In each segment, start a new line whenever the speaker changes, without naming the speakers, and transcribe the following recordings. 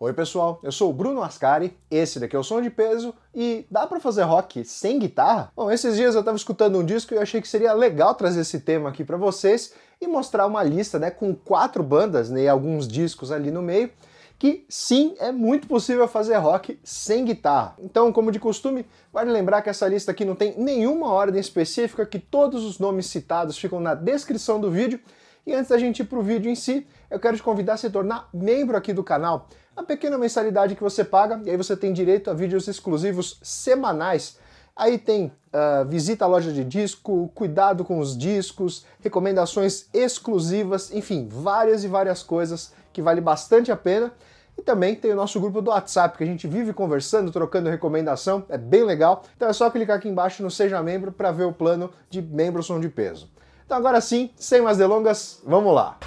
Oi, pessoal, eu sou o Bruno Ascari, esse daqui é o Som de Peso e dá para fazer rock sem guitarra? Bom, esses dias eu estava escutando um disco e achei que seria legal trazer esse tema aqui para vocês e mostrar uma lista né, com quatro bandas né, e alguns discos ali no meio que sim, é muito possível fazer rock sem guitarra. Então, como de costume, vale lembrar que essa lista aqui não tem nenhuma ordem específica, que todos os nomes citados ficam na descrição do vídeo e antes da gente ir para o vídeo em si, eu quero te convidar a se tornar membro aqui do canal. A pequena mensalidade que você paga, e aí você tem direito a vídeos exclusivos semanais. Aí tem uh, visita à loja de disco, cuidado com os discos, recomendações exclusivas, enfim, várias e várias coisas que vale bastante a pena. E também tem o nosso grupo do WhatsApp, que a gente vive conversando, trocando recomendação, é bem legal. Então é só clicar aqui embaixo no Seja Membro para ver o plano de membro som de peso. Então agora sim, sem mais delongas, vamos lá.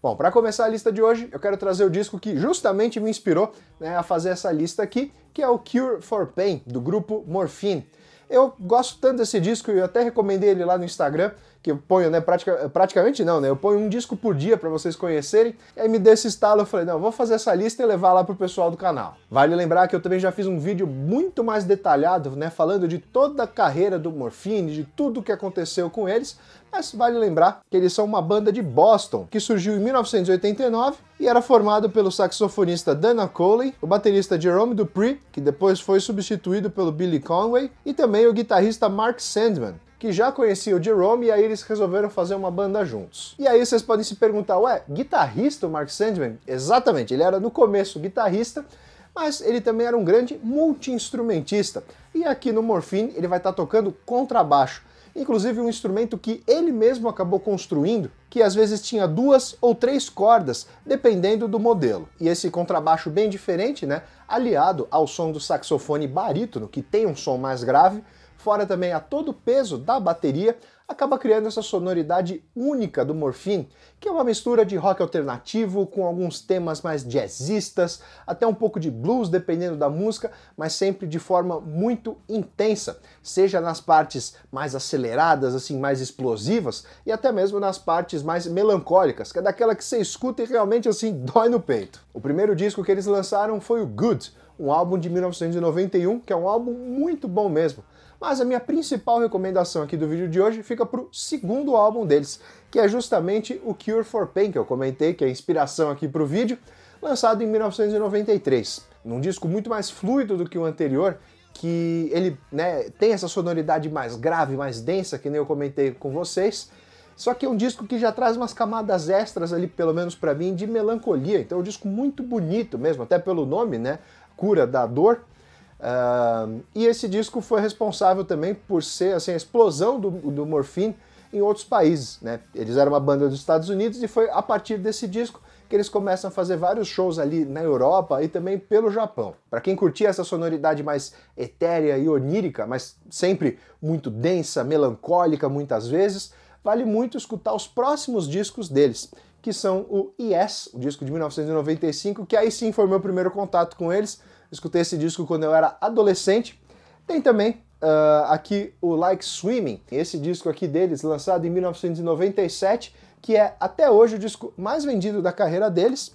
Bom, para começar a lista de hoje, eu quero trazer o disco que justamente me inspirou né, a fazer essa lista aqui, que é o Cure for Pain, do grupo Morphine. Eu gosto tanto desse disco e até recomendei ele lá no Instagram, que eu ponho, né? Pratica, praticamente não, né? Eu ponho um disco por dia para vocês conhecerem. E aí me deu esse estalo, eu falei, não, vou fazer essa lista e levar lá pro pessoal do canal. Vale lembrar que eu também já fiz um vídeo muito mais detalhado, né? Falando de toda a carreira do Morphine, de tudo o que aconteceu com eles. Mas vale lembrar que eles são uma banda de Boston, que surgiu em 1989 e era formado pelo saxofonista Dana Coley, o baterista Jerome Dupree, que depois foi substituído pelo Billy Conway, e também o guitarrista Mark Sandman que já conhecia o Jerome e aí eles resolveram fazer uma banda juntos. E aí vocês podem se perguntar, ué, guitarrista o Mark Sandman? Exatamente, ele era no começo guitarrista, mas ele também era um grande multi-instrumentista. E aqui no Morphine ele vai estar tá tocando contrabaixo, inclusive um instrumento que ele mesmo acabou construindo, que às vezes tinha duas ou três cordas, dependendo do modelo. E esse contrabaixo bem diferente, né, aliado ao som do saxofone barítono, que tem um som mais grave, fora também a todo o peso da bateria, acaba criando essa sonoridade única do Morphin que é uma mistura de rock alternativo com alguns temas mais jazzistas, até um pouco de blues dependendo da música, mas sempre de forma muito intensa, seja nas partes mais aceleradas, assim, mais explosivas, e até mesmo nas partes mais melancólicas, que é daquela que você escuta e realmente assim dói no peito. O primeiro disco que eles lançaram foi o Good, um álbum de 1991, que é um álbum muito bom mesmo. Mas a minha principal recomendação aqui do vídeo de hoje fica para o segundo álbum deles, que é justamente o Cure for Pain, que eu comentei, que é a inspiração aqui para o vídeo, lançado em 1993. Num disco muito mais fluido do que o anterior, que ele né, tem essa sonoridade mais grave, mais densa, que nem eu comentei com vocês, só que é um disco que já traz umas camadas extras ali, pelo menos para mim, de melancolia. Então é um disco muito bonito mesmo, até pelo nome, né? cura da dor. Uh, e esse disco foi responsável também por ser assim, a explosão do, do Morphine em outros países. Né? Eles eram uma banda dos Estados Unidos e foi a partir desse disco que eles começam a fazer vários shows ali na Europa e também pelo Japão. Para quem curtia essa sonoridade mais etérea e onírica, mas sempre muito densa, melancólica muitas vezes, vale muito escutar os próximos discos deles que são o Yes, o disco de 1995, que aí sim foi meu primeiro contato com eles. Escutei esse disco quando eu era adolescente. Tem também uh, aqui o Like Swimming, esse disco aqui deles, lançado em 1997, que é até hoje o disco mais vendido da carreira deles.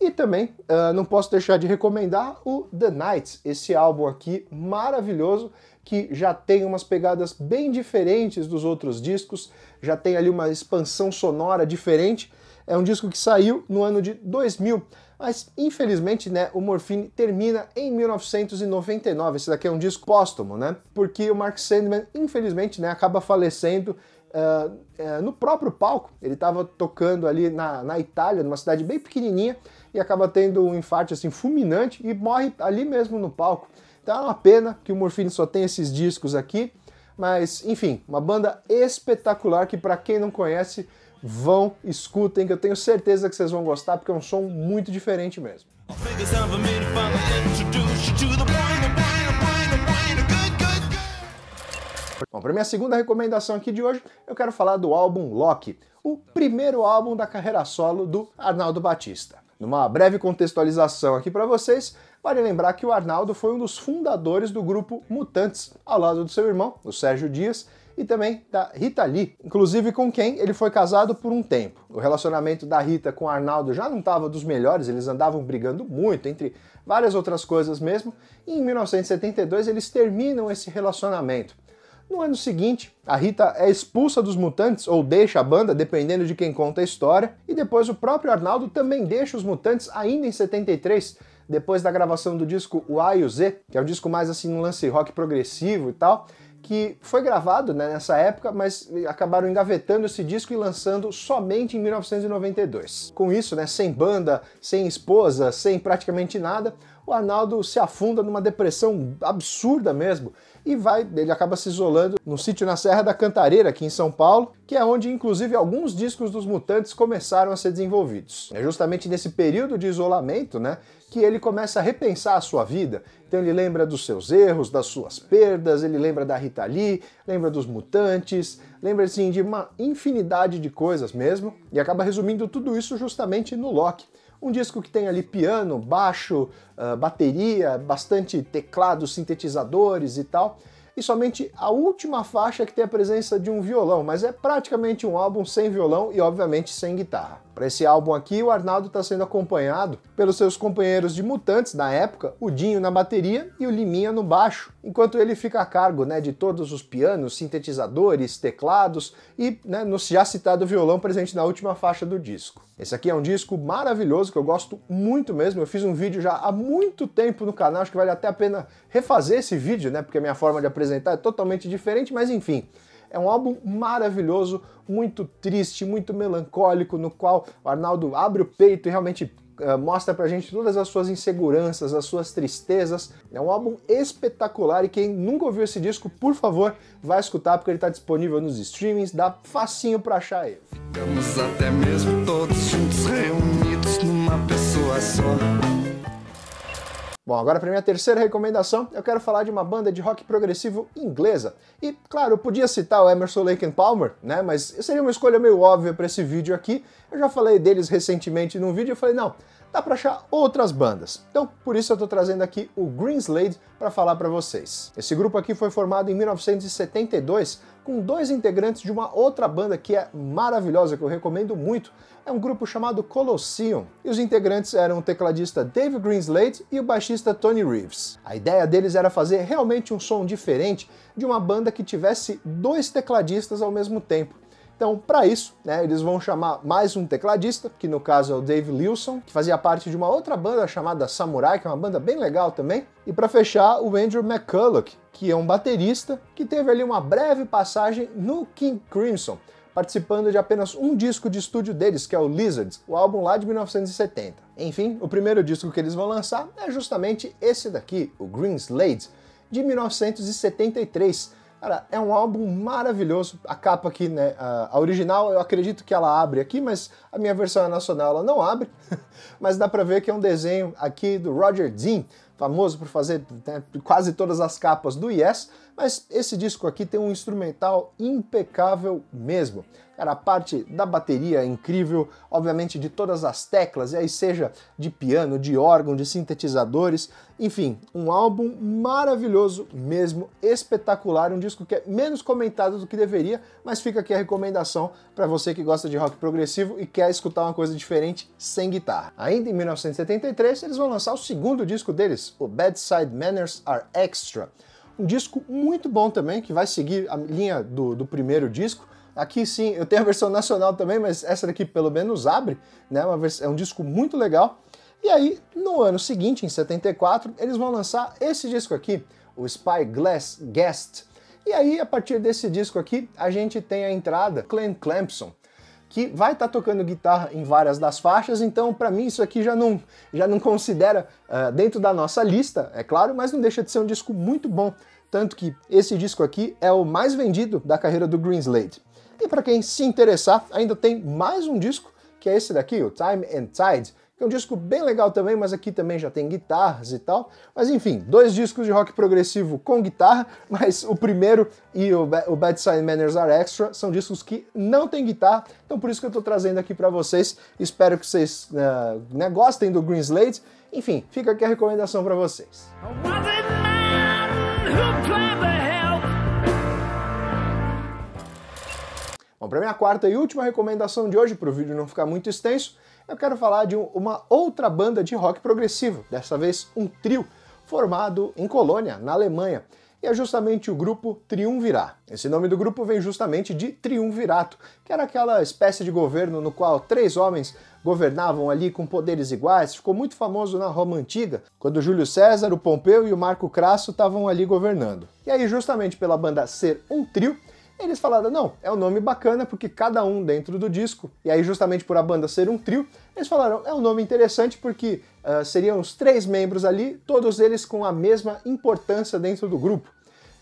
E também uh, não posso deixar de recomendar o The Nights, esse álbum aqui maravilhoso que já tem umas pegadas bem diferentes dos outros discos, já tem ali uma expansão sonora diferente é um disco que saiu no ano de 2000, mas infelizmente, né, o Morphine termina em 1999. Esse daqui é um disco póstumo, né? Porque o Mark Sandman, infelizmente, né, acaba falecendo uh, uh, no próprio palco. Ele estava tocando ali na, na Itália, numa cidade bem pequenininha, e acaba tendo um infarto assim fulminante e morre ali mesmo no palco. Então é uma pena que o Morphine só tem esses discos aqui, mas enfim, uma banda espetacular que para quem não conhece vão, escutem, que eu tenho certeza que vocês vão gostar, porque é um som muito diferente mesmo. Bom, para minha segunda recomendação aqui de hoje, eu quero falar do álbum Loki, o primeiro álbum da carreira solo do Arnaldo Batista. Numa breve contextualização aqui para vocês, vale lembrar que o Arnaldo foi um dos fundadores do grupo Mutantes, ao lado do seu irmão, o Sérgio Dias, e também da Rita Lee, inclusive com quem ele foi casado por um tempo. O relacionamento da Rita com Arnaldo já não estava dos melhores, eles andavam brigando muito, entre várias outras coisas mesmo, e em 1972 eles terminam esse relacionamento. No ano seguinte, a Rita é expulsa dos mutantes ou deixa a banda, dependendo de quem conta a história, e depois o próprio Arnaldo também deixa os mutantes ainda em 73, depois da gravação do disco O A e o Z, que é o disco mais assim um lance rock progressivo e tal que foi gravado né, nessa época, mas acabaram engavetando esse disco e lançando somente em 1992. Com isso, né, sem banda, sem esposa, sem praticamente nada, o Arnaldo se afunda numa depressão absurda mesmo e vai, ele acaba se isolando no sítio na Serra da Cantareira, aqui em São Paulo, que é onde inclusive alguns discos dos Mutantes começaram a ser desenvolvidos. É justamente nesse período de isolamento, né, que ele começa a repensar a sua vida. Então ele lembra dos seus erros, das suas perdas, ele lembra da Rita Lee, lembra dos Mutantes, lembra assim de uma infinidade de coisas mesmo e acaba resumindo tudo isso justamente no Loki. Um disco que tem ali piano, baixo, uh, bateria, bastante teclados, sintetizadores e tal. E somente a última faixa que tem a presença de um violão, mas é praticamente um álbum sem violão e, obviamente, sem guitarra. Para esse álbum aqui, o Arnaldo está sendo acompanhado pelos seus companheiros de Mutantes da época, o Dinho na bateria e o Liminha no baixo enquanto ele fica a cargo né, de todos os pianos, sintetizadores, teclados e né, no já citado violão presente na última faixa do disco. Esse aqui é um disco maravilhoso que eu gosto muito mesmo. Eu fiz um vídeo já há muito tempo no canal, acho que vale até a pena refazer esse vídeo, né? Porque a minha forma de apresentar é totalmente diferente, mas enfim. É um álbum maravilhoso, muito triste, muito melancólico, no qual o Arnaldo abre o peito e realmente eh, mostra pra gente todas as suas inseguranças, as suas tristezas. É um álbum espetacular e quem nunca ouviu esse disco, por favor, vai escutar porque ele tá disponível nos streamings, dá facinho pra achar ele. Ficamos até mesmo todos juntos reunidos numa pessoa só. Bom, agora para minha terceira recomendação, eu quero falar de uma banda de rock progressivo inglesa. E, claro, eu podia citar o Emerson Lake and Palmer, né? Mas seria uma escolha meio óbvia para esse vídeo aqui. Eu já falei deles recentemente num vídeo e falei, não, dá para achar outras bandas. Então, por isso eu estou trazendo aqui o Greenslade para falar para vocês. Esse grupo aqui foi formado em 1972 com dois integrantes de uma outra banda que é maravilhosa, que eu recomendo muito. É um grupo chamado Colosseum, e os integrantes eram o tecladista Dave Greenslade e o baixista Tony Reeves. A ideia deles era fazer realmente um som diferente de uma banda que tivesse dois tecladistas ao mesmo tempo. Então, para isso, né, eles vão chamar mais um tecladista, que no caso é o Dave Lilson, que fazia parte de uma outra banda chamada Samurai, que é uma banda bem legal também. E para fechar, o Andrew McCulloch, que é um baterista que teve ali uma breve passagem no King Crimson, participando de apenas um disco de estúdio deles, que é o Lizards, o álbum lá de 1970. Enfim, o primeiro disco que eles vão lançar é justamente esse daqui, o Green Slades, de 1973 Cara, é um álbum maravilhoso. A capa aqui, né? A original eu acredito que ela abre aqui, mas a minha versão é nacional ela não abre. mas dá pra ver que é um desenho aqui do Roger Dean, famoso por fazer né, quase todas as capas do Yes, mas esse disco aqui tem um instrumental impecável mesmo. Cara, a parte da bateria é incrível, obviamente de todas as teclas, e aí seja de piano, de órgão, de sintetizadores, enfim, um álbum maravilhoso mesmo, espetacular, um disco que é menos comentado do que deveria, mas fica aqui a recomendação para você que gosta de rock progressivo e quer escutar uma coisa diferente sem guitarra. Ainda em 1973, eles vão lançar o segundo disco deles, o Bedside Manners Are Extra. Um disco muito bom também, que vai seguir a linha do, do primeiro disco. Aqui sim, eu tenho a versão nacional também, mas essa daqui pelo menos abre, né? Uma é um disco muito legal. E aí, no ano seguinte, em 74, eles vão lançar esse disco aqui, o Spyglass Guest. E aí, a partir desse disco aqui, a gente tem a entrada Clan Clemson, que vai estar tá tocando guitarra em várias das faixas, então para mim isso aqui já não, já não considera uh, dentro da nossa lista, é claro, mas não deixa de ser um disco muito bom, tanto que esse disco aqui é o mais vendido da carreira do Greenslade. E para quem se interessar, ainda tem mais um disco, que é esse daqui, o Time and Tide, é um disco bem legal também, mas aqui também já tem guitarras e tal. Mas enfim, dois discos de rock progressivo com guitarra, mas o primeiro e o, o Bad Sign Manners Are Extra são discos que não tem guitarra, então por isso que eu estou trazendo aqui para vocês. Espero que vocês uh, né, gostem do Green Enfim, fica aqui a recomendação para vocês. Bom, para minha quarta e última recomendação de hoje, para o vídeo não ficar muito extenso, eu quero falar de uma outra banda de rock progressivo, dessa vez um trio formado em Colônia, na Alemanha. E é justamente o grupo Triumvirá. Esse nome do grupo vem justamente de Triunvirato, que era aquela espécie de governo no qual três homens governavam ali com poderes iguais. Ficou muito famoso na Roma Antiga, quando Júlio César, o Pompeu e o Marco Crasso estavam ali governando. E aí, justamente pela banda ser um trio, eles falaram, não, é um nome bacana porque cada um dentro do disco, e aí justamente por a banda ser um trio, eles falaram, é um nome interessante porque uh, seriam os três membros ali, todos eles com a mesma importância dentro do grupo.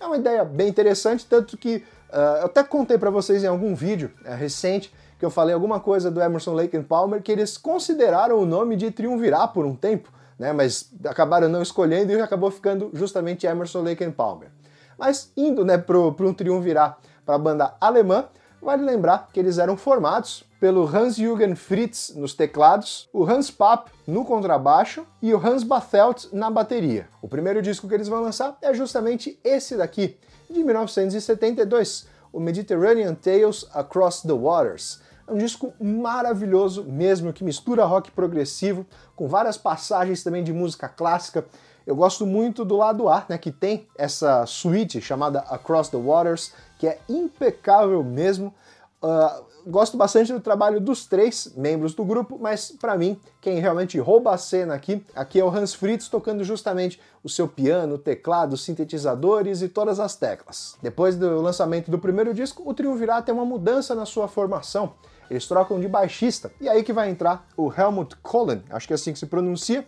É uma ideia bem interessante, tanto que uh, eu até contei para vocês em algum vídeo uh, recente que eu falei alguma coisa do Emerson Lake and Palmer que eles consideraram o nome de Triunvirá por um tempo, né, mas acabaram não escolhendo e acabou ficando justamente Emerson Lake and Palmer. Mas indo né, para um Triunvirá para a banda alemã, vale lembrar que eles eram formados pelo Hans-Jürgen Fritz nos teclados, o Hans Papp no contrabaixo e o Hans Bathelt na bateria. O primeiro disco que eles vão lançar é justamente esse daqui, de 1972, o Mediterranean Tales Across the Waters. É um disco maravilhoso mesmo, que mistura rock progressivo com várias passagens também de música clássica eu gosto muito do lado A, né, que tem essa suíte chamada Across the Waters, que é impecável mesmo. Uh, gosto bastante do trabalho dos três membros do grupo, mas para mim, quem realmente rouba a cena aqui, aqui é o Hans Fritz tocando justamente o seu piano, teclado, sintetizadores e todas as teclas. Depois do lançamento do primeiro disco, o trio a ter uma mudança na sua formação. Eles trocam de baixista, e aí que vai entrar o Helmut Kohlen, acho que é assim que se pronuncia,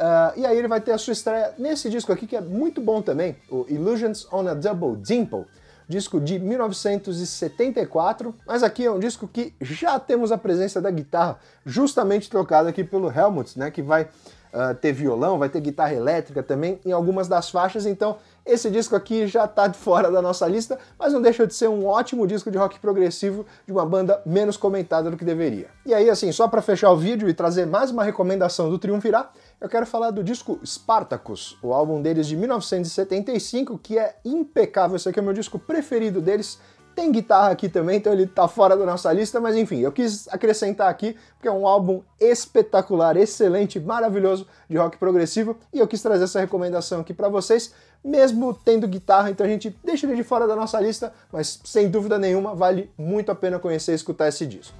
Uh, e aí ele vai ter a sua estreia nesse disco aqui, que é muito bom também, o Illusions on a Double Dimple, disco de 1974, mas aqui é um disco que já temos a presença da guitarra, justamente trocada aqui pelo Helmut, né, que vai uh, ter violão, vai ter guitarra elétrica também em algumas das faixas, então esse disco aqui já tá de fora da nossa lista, mas não deixa de ser um ótimo disco de rock progressivo de uma banda menos comentada do que deveria. E aí, assim, só para fechar o vídeo e trazer mais uma recomendação do Triunvirá, eu quero falar do disco Spartacus, o álbum deles de 1975, que é impecável, esse aqui é o meu disco preferido deles, tem guitarra aqui também, então ele tá fora da nossa lista, mas enfim, eu quis acrescentar aqui porque é um álbum espetacular, excelente, maravilhoso de rock progressivo e eu quis trazer essa recomendação aqui para vocês, mesmo tendo guitarra, então a gente deixa ele de fora da nossa lista, mas sem dúvida nenhuma vale muito a pena conhecer e escutar esse disco.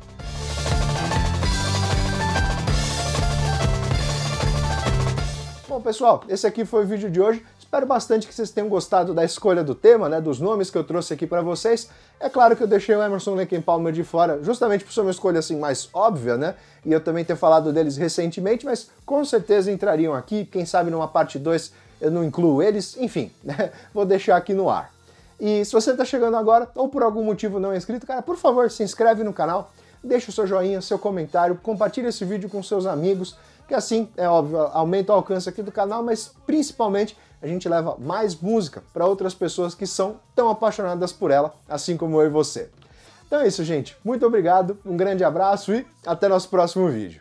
Bom, pessoal, esse aqui foi o vídeo de hoje. Espero bastante que vocês tenham gostado da escolha do tema, né, dos nomes que eu trouxe aqui para vocês. É claro que eu deixei o Emerson Lincoln Palmer de fora, justamente por ser uma escolha assim mais óbvia, né? E eu também ter falado deles recentemente, mas com certeza entrariam aqui, quem sabe numa parte 2 eu não incluo eles, enfim, né? Vou deixar aqui no ar. E se você está chegando agora ou por algum motivo não é inscrito, cara, por favor, se inscreve no canal, deixa o seu joinha, seu comentário, compartilha esse vídeo com seus amigos, que assim, é óbvio, aumenta o alcance aqui do canal, mas principalmente a gente leva mais música para outras pessoas que são tão apaixonadas por ela, assim como eu e você. Então é isso, gente. Muito obrigado, um grande abraço e até nosso próximo vídeo.